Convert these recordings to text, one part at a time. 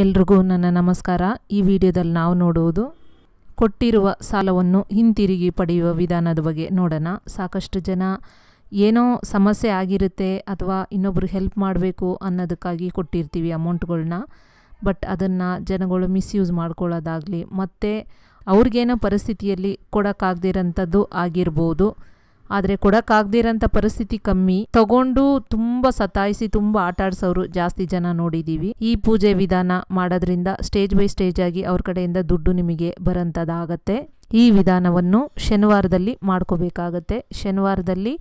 ಎಲ್ರಿಗೂ ನನ್ನ ನಮಸ್ಕಾರ ಈ ವಿಡಿಯೋದಲ್ಲಿ ನಾವು ನೋಡುವುದು ಕೊಟ್ಟಿರುವ ಸಾಲವನ್ನು ಹಿಂತಿರುಗಿ ಪಡೆಯುವ ವಿಧಾನದ ಬಗ್ಗೆ ನೋಡೋಣ ಸಾಕಷ್ಟು ಜನ ಏನೋ ಸಮಸ್ಯೆ ಆಗಿರುತ್ತೆ ಅಥವಾ ಇನ್ನೊಬ್ಬರು ಹೆಲ್ಪ್ ಮಾಡಬೇಕು ಅನ್ನೋದಕ್ಕಾಗಿ ಕೊಟ್ಟಿರ್ತೀವಿ ಅಮೌಂಟ್ಗಳನ್ನ ಬಟ್ ಅದನ್ನು ಜನಗಳು ಮಿಸ್ಯೂಸ್ ಮಾಡ್ಕೊಳ್ಳೋದಾಗಲಿ ಮತ್ತು ಅವ್ರಿಗೇನೋ ಪರಿಸ್ಥಿತಿಯಲ್ಲಿ ಕೊಡೋಕ್ಕಾಗದಿರೋಂಥದ್ದು ಆಗಿರ್ಬೋದು ಆದರೆ ಕೊಡೋಕ್ಕಾಗದಿರೋಂಥ ಪರಿಸ್ಥಿತಿ ಕಮ್ಮಿ ತಗೊಂಡು ತುಂಬ ಸತಾಯಿಸಿ ತುಂಬ ಆಟ ಜಾಸ್ತಿ ಜನ ನೋಡಿದ್ದೀವಿ ಈ ಪೂಜೆ ವಿಧಾನ ಮಾಡೋದ್ರಿಂದ ಸ್ಟೇಜ್ ಬೈ ಸ್ಟೇಜ್ ಆಗಿ ಅವ್ರ ಕಡೆಯಿಂದ ದುಡ್ಡು ನಿಮಗೆ ಬರೋಂಥದ್ದಾಗತ್ತೆ ಈ ವಿಧಾನವನ್ನು ಶನಿವಾರದಲ್ಲಿ ಮಾಡ್ಕೋಬೇಕಾಗತ್ತೆ ಶನಿವಾರದಲ್ಲಿ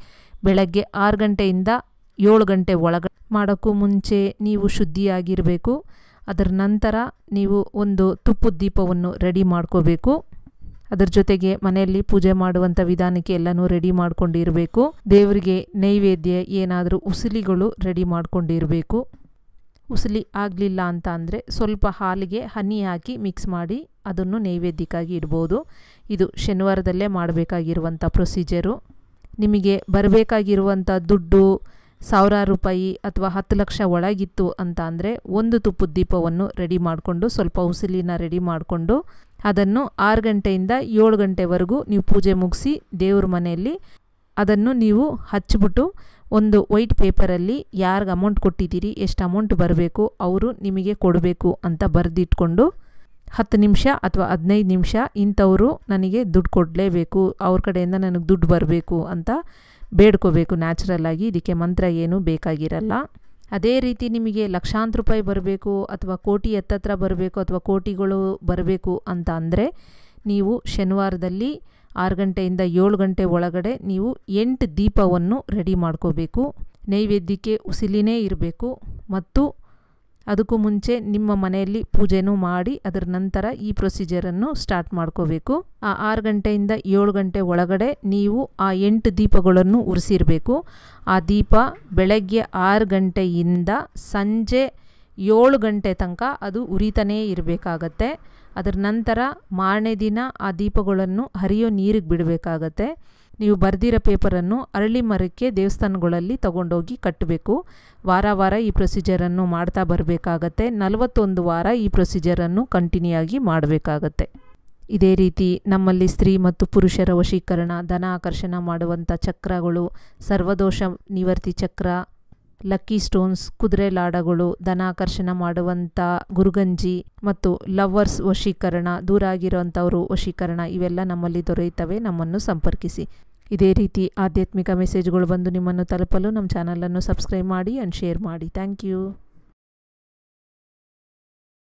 ಬೆಳಗ್ಗೆ ಆರು ಗಂಟೆಯಿಂದ ಏಳು ಗಂಟೆ ಒಳಗ ಮಾಡೋಕ್ಕೂ ಮುಂಚೆ ನೀವು ಶುದ್ಧಿಯಾಗಿರಬೇಕು ಅದರ ನಂತರ ನೀವು ಒಂದು ತುಪ್ಪದ ದೀಪವನ್ನು ರೆಡಿ ಮಾಡ್ಕೋಬೇಕು ಅದರ ಜೊತೆಗೆ ಮನೆಯಲ್ಲಿ ಪೂಜೆ ಮಾಡುವಂಥ ವಿಧಾನಕ್ಕೆ ಎಲ್ಲನೂ ರೆಡಿ ಮಾಡ್ಕೊಂಡಿರಬೇಕು ದೇವರಿಗೆ ನೈವೇದ್ಯ ಏನಾದರೂ ಉಸಿಲಿಗಳು ರೆಡಿ ಮಾಡ್ಕೊಂಡಿರಬೇಕು ಉಸಿಲಿ ಆಗಲಿಲ್ಲ ಅಂತ ಅಂದರೆ ಸ್ವಲ್ಪ ಹಾಲಿಗೆ ಹನಿ ಹಾಕಿ ಮಿಕ್ಸ್ ಮಾಡಿ ಅದನ್ನು ನೈವೇದ್ಯಕ್ಕಾಗಿ ಇಡ್ಬೋದು ಇದು ಶನಿವಾರದಲ್ಲೇ ಮಾಡಬೇಕಾಗಿರುವಂಥ ಪ್ರೊಸೀಜರು ನಿಮಗೆ ಬರಬೇಕಾಗಿರುವಂಥ ದುಡ್ಡು ಸಾವಿರಾರು ರೂಪಾಯಿ ಅಥವಾ ಹತ್ತು ಲಕ್ಷ ಒಳಗಿತ್ತು ಅಂತ ಅಂದರೆ ಒಂದು ತುಪ್ಪದ ದೀಪವನ್ನು ರೆಡಿ ಮಾಡಿಕೊಂಡು ಸ್ವಲ್ಪ ಉಸಿಲಿನ ರೆಡಿ ಮಾಡಿಕೊಂಡು ಅದನ್ನು ಆರು ಗಂಟೆಯಿಂದ ಏಳು ಗಂಟೆವರೆಗೂ ನೀವು ಪೂಜೆ ಮುಗಿಸಿ ದೇವ್ರ ಮನೆಯಲ್ಲಿ ಅದನ್ನು ನೀವು ಹಚ್ಚಿಬಿಟ್ಟು ಒಂದು ವೈಟ್ ಪೇಪರಲ್ಲಿ ಯಾರಿಗೆ ಅಮೌಂಟ್ ಕೊಟ್ಟಿದ್ದೀರಿ ಎಷ್ಟು ಅಮೌಂಟ್ ಬರಬೇಕು ಅವರು ನಿಮಗೆ ಕೊಡಬೇಕು ಅಂತ ಬರೆದಿಟ್ಕೊಂಡು ಹತ್ತು ನಿಮಿಷ ಅಥವಾ ಹದಿನೈದು ನಿಮಿಷ ಇಂಥವರು ನನಗೆ ದುಡ್ಡು ಕೊಡಲೇಬೇಕು ಅವ್ರ ಕಡೆಯಿಂದ ನನಗೆ ದುಡ್ಡು ಬರಬೇಕು ಅಂತ ಬೇಡ್ಕೋಬೇಕು ನ್ಯಾಚುರಲ್ ಆಗಿ ಇದಕ್ಕೆ ಮಂತ್ರ ಏನೂ ಬೇಕಾಗಿರಲ್ಲ ಅದೇ ರೀತಿ ನಿಮಗೆ ಲಕ್ಷಾಂತರ ರೂಪಾಯಿ ಬರಬೇಕು ಅಥವಾ ಕೋಟಿ ಎತ್ತತ್ರ ಬರಬೇಕು ಅಥವಾ ಕೋಟಿಗಳು ಬರಬೇಕು ಅಂತ ಅಂದರೆ ನೀವು ಶನಿವಾರದಲ್ಲಿ ಆರು ಗಂಟೆಯಿಂದ ಏಳು ಗಂಟೆ ಒಳಗಡೆ ನೀವು ಎಂಟು ದೀಪವನ್ನು ರೆಡಿ ಮಾಡ್ಕೋಬೇಕು ನೈವೇದ್ಯಕ್ಕೆ ಉಸಿಲಿನೇ ಇರಬೇಕು ಮತ್ತು ಅದಕ್ಕೂ ಮುಂಚೆ ನಿಮ್ಮ ಮನೆಯಲ್ಲಿ ಪೂಜೆನೂ ಮಾಡಿ ಅದರ ನಂತರ ಈ ಪ್ರೊಸೀಜರನ್ನು ಸ್ಟಾರ್ಟ್ ಮಾಡ್ಕೋಬೇಕು ಆ ಆರು ಗಂಟೆಯಿಂದ ಏಳು ಗಂಟೆ ಒಳಗಡೆ ನೀವು ಆ ಎಂಟು ದೀಪಗಳನ್ನು ಉರಿಸಿರಬೇಕು ಆ ದೀಪ ಬೆಳಗ್ಗೆ ಆರು ಗಂಟೆಯಿಂದ ಸಂಜೆ ಏಳು ಗಂಟೆ ತನಕ ಅದು ಉರಿತಾನೇ ಇರಬೇಕಾಗತ್ತೆ ಅದರ ನಂತರ ಮಾರನೇ ದಿನ ಆ ದೀಪಗಳನ್ನು ಹರಿಯೋ ನೀರಿಗೆ ಬಿಡಬೇಕಾಗತ್ತೆ ನೀವು ಬರೆದಿರೋ ಪೇಪರನ್ನು ಅರಳಿ ಮರಕ್ಕೆ ದೇವಸ್ಥಾನಗಳಲ್ಲಿ ತಗೊಂಡೋಗಿ ಕಟ್ಟಬೇಕು ವಾರ ವಾರ ಈ ಪ್ರೊಸೀಜರನ್ನು ಮಾಡ್ತಾ ಬರಬೇಕಾಗತ್ತೆ ನಲವತ್ತೊಂದು ವಾರ ಈ ಪ್ರೊಸೀಜರನ್ನು ಕಂಟಿನ್ಯೂ ಆಗಿ ಮಾಡಬೇಕಾಗತ್ತೆ ಇದೇ ರೀತಿ ನಮ್ಮಲ್ಲಿ ಸ್ತ್ರೀ ಮತ್ತು ಪುರುಷರ ವಶೀಕರಣ ಧನ ಆಕರ್ಷಣ ಮಾಡುವಂಥ ಚಕ್ರಗಳು ಸರ್ವದೋಷ ನಿವರ್ತಿ ಚಕ್ರ ಲಕ್ಕಿ ಸ್ಟೋನ್ಸ್ ಕುದುರೆ ಲಾಡಗಳು ಧನಾಕರ್ಷಣ ಮಾಡುವಂಥ ಗುರುಗಂಜಿ ಮತ್ತು ಲವರ್ಸ್ ವಶೀಕರಣ ದೂರ ಆಗಿರುವಂಥವರು ವಶೀಕರಣ ಇವೆಲ್ಲ ನಮ್ಮಲ್ಲಿ ದೊರೆಯುತ್ತವೆ ನಮ್ಮನ್ನು ಸಂಪರ್ಕಿಸಿ ಇದೇ ರೀತಿ ಆಧ್ಯಾತ್ಮಿಕ ಮೆಸೇಜ್ಗಳು ಬಂದು ನಿಮ್ಮನ್ನು ತಲುಪಲು ನಮ್ಮ ಚಾನಲನ್ನು ಸಬ್ಸ್ಕ್ರೈಬ್ ಮಾಡಿ ಆ್ಯಂಡ್ ಶೇರ್ ಮಾಡಿ ಥ್ಯಾಂಕ್ ಯು